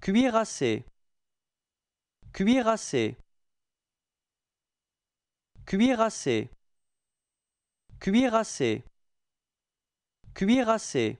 cuirassé cuirassé cuirassé cuirassé cuirassé